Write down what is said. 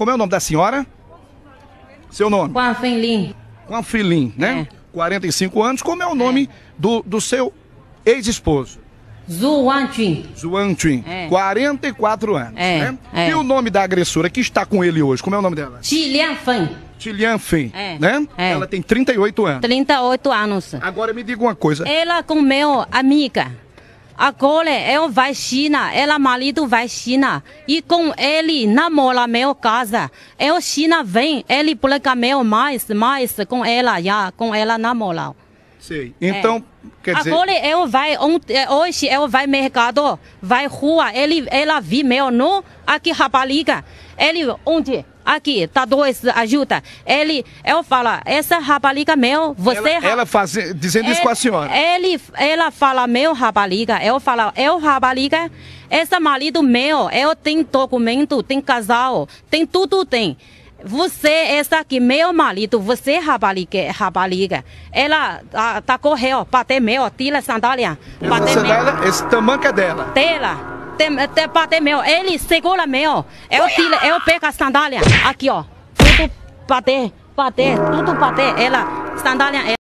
Como é o nome da senhora? Seu nome? Juan Filim. Juan Filim, né? É. 45 anos. Como é o nome é. do, do seu ex-esposo? Zuantin. Zuantin. É. 44 anos, é. né? É. E o nome da agressora que está com ele hoje, como é o nome dela? Tilian Fan. Tilian Fan, é. né? É. Ela tem 38 anos. 38 anos. Agora me diga uma coisa. Ela comeu amiga. Agora eu é vai China, ela marido vai China. E com ele namora meu casa. Eu é China vem, ele placa meu mais, mais com ela, já, com ela namora. Sei. É. Então, é. quer dizer. Agora eu é vai, é, hoje eu vai mercado, vai rua, ele, ela vi meu não aqui rapariga. Ele, onde? Aqui, tá dois, ajuda. Ele, eu falo, essa rapariga meu, você... Ela, ela faz, dizendo ele, isso com a senhora. Ele, ela fala, meu rapariga, eu falo, eu rapariga, esse marido meu, eu tenho documento, tem casal, tem tudo, tem. Você está aqui, meu marido, você rapariga, rapariga ela tá, tá correu, bater meu, tira a sandália. Bater sandália, esse tamanho é dela. Tela. Bater meu, ele segura meu. Eu é tiro, eu pego a sandália. Aqui, ó. Tudo bater, bater, tudo bater. Ela, sandália. Ela. É